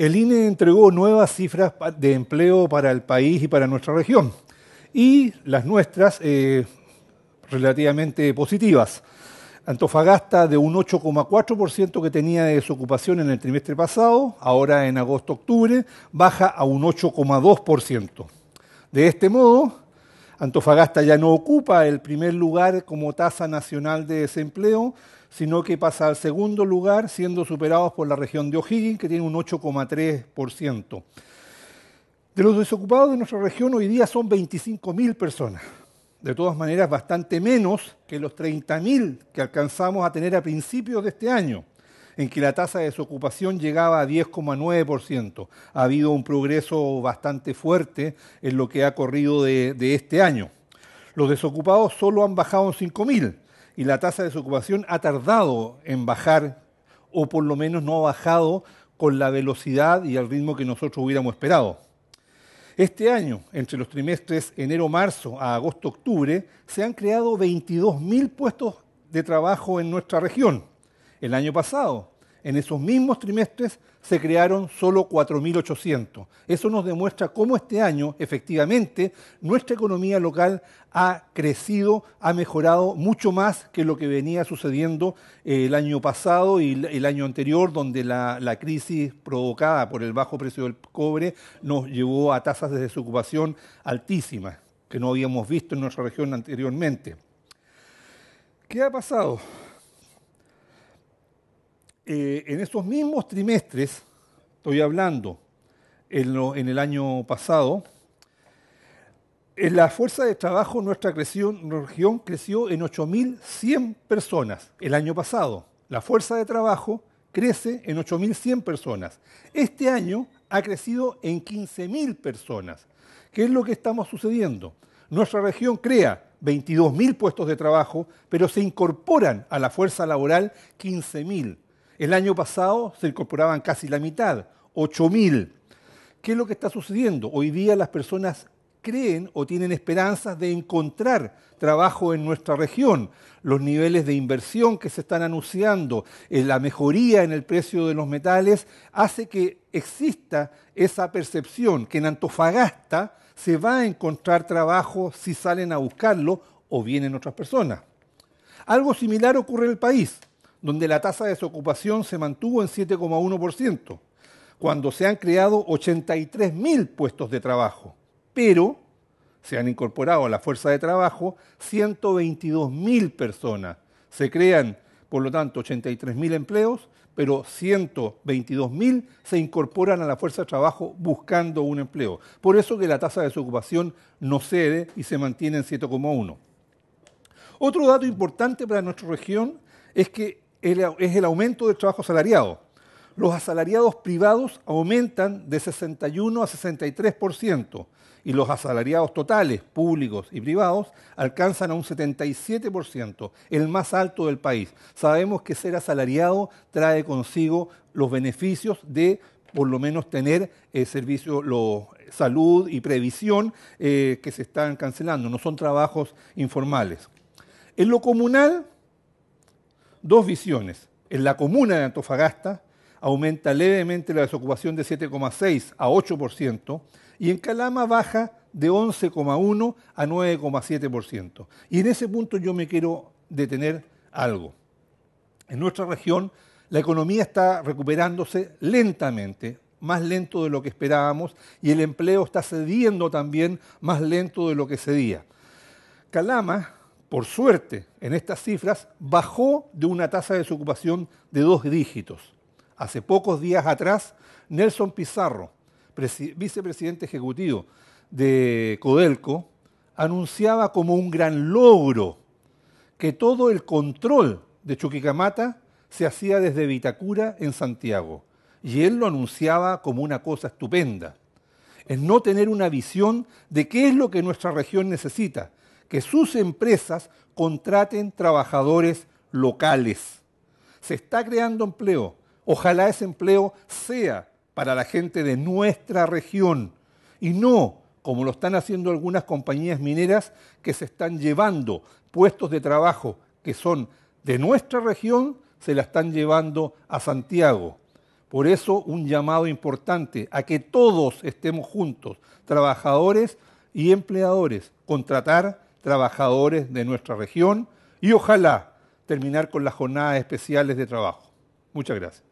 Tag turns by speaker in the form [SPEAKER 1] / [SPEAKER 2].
[SPEAKER 1] el INE entregó nuevas cifras de empleo para el país y para nuestra región, y las nuestras eh, relativamente positivas. Antofagasta de un 8,4% que tenía de desocupación en el trimestre pasado, ahora en agosto-octubre, baja a un 8,2%. De este modo, Antofagasta ya no ocupa el primer lugar como tasa nacional de desempleo, sino que pasa al segundo lugar, siendo superados por la región de O'Higgins, que tiene un 8,3%. De los desocupados de nuestra región hoy día son 25.000 personas. De todas maneras, bastante menos que los 30.000 que alcanzamos a tener a principios de este año en que la tasa de desocupación llegaba a 10,9%. Ha habido un progreso bastante fuerte en lo que ha corrido de, este año. Los desocupados solo han bajado en 5.000 y la tasa de desocupación ha tardado en bajar o por lo menos no ha bajado con la velocidad y el ritmo que nosotros hubiéramos esperado. Este año, entre los trimestres enero-marzo a agosto-octubre, se han creado 22.000 puestos de trabajo en nuestra región. El año pasado en esos mismos trimestres se crearon solo 4.800. Eso nos demuestra cómo este año, efectivamente, nuestra economía local ha crecido, ha mejorado mucho más que lo que venía sucediendo eh, el año pasado y el año anterior, donde la, crisis provocada por el bajo precio del cobre nos llevó a tasas de desocupación altísimas, que no habíamos visto en nuestra región anteriormente. ¿Qué ha pasado? Eh, en estos mismos trimestres, estoy hablando, en, el año pasado, en la fuerza de trabajo nuestra, región creció en 8.100 personas el año pasado. La fuerza de trabajo crece en 8.100 personas. Este año ha crecido en 15.000 personas. ¿Qué es lo que estamos sucediendo? Nuestra región crea 22.000 puestos de trabajo, pero se incorporan a la fuerza laboral 15.000. El año pasado se incorporaban casi la mitad, 8.000. ¿Qué es lo que está sucediendo? Hoy día las personas creen o tienen esperanzas de encontrar trabajo en nuestra región. Los niveles de inversión que se están anunciando, eh, la mejoría en el precio de los metales, hace que exista esa percepción que en Antofagasta se va a encontrar trabajo si salen a buscarlo o vienen otras personas. Algo similar ocurre en el país donde la tasa de desocupación se mantuvo en 7,1%, cuando se han creado 83.000 puestos de trabajo, pero se han incorporado a la fuerza de trabajo 122.000 personas. Se crean, por lo tanto, 83.000 empleos, pero 122.000 se incorporan a la fuerza de trabajo buscando un empleo. Por eso que la tasa de desocupación no cede y se mantiene en 7,1. Otro dato importante para nuestra región es que es el aumento del trabajo asalariado. Los asalariados privados aumentan de 61 a 63% y los asalariados totales, públicos y privados, alcanzan a un 77%, el más alto del país. Sabemos que ser asalariado trae consigo los beneficios de por lo menos tener eh, servicio servicios, salud y previsión eh, que se están cancelando, no son trabajos informales. En lo comunal, dos visiones. En la comuna de Antofagasta aumenta levemente la desocupación de 7,6 a 8% y en Calama baja de 11,1 a 9,7%. Y en ese punto yo me quiero detener algo. En nuestra región la economía está recuperándose lentamente, más lento de lo que esperábamos, y el empleo está cediendo también más lento de lo que cedía. Calama por suerte, en estas cifras, bajó de una tasa de desocupación de dos dígitos. Hace pocos días atrás, Nelson Pizarro, vicepresidente ejecutivo de Codelco, anunciaba como un gran logro que todo el control de Chuquicamata se hacía desde Vitacura en Santiago. Y él lo anunciaba como una cosa estupenda. Es no tener una visión de qué es lo que nuestra región necesita que sus empresas contraten trabajadores locales. Se está creando empleo. Ojalá ese empleo sea para la gente de nuestra región y no como lo están haciendo algunas compañías mineras que se están llevando puestos de trabajo que son de nuestra región, se la están llevando a Santiago. Por eso un llamado importante a que todos estemos juntos, trabajadores y empleadores, contratar trabajadores de nuestra región y ojalá terminar con las jornadas especiales de trabajo. Muchas gracias.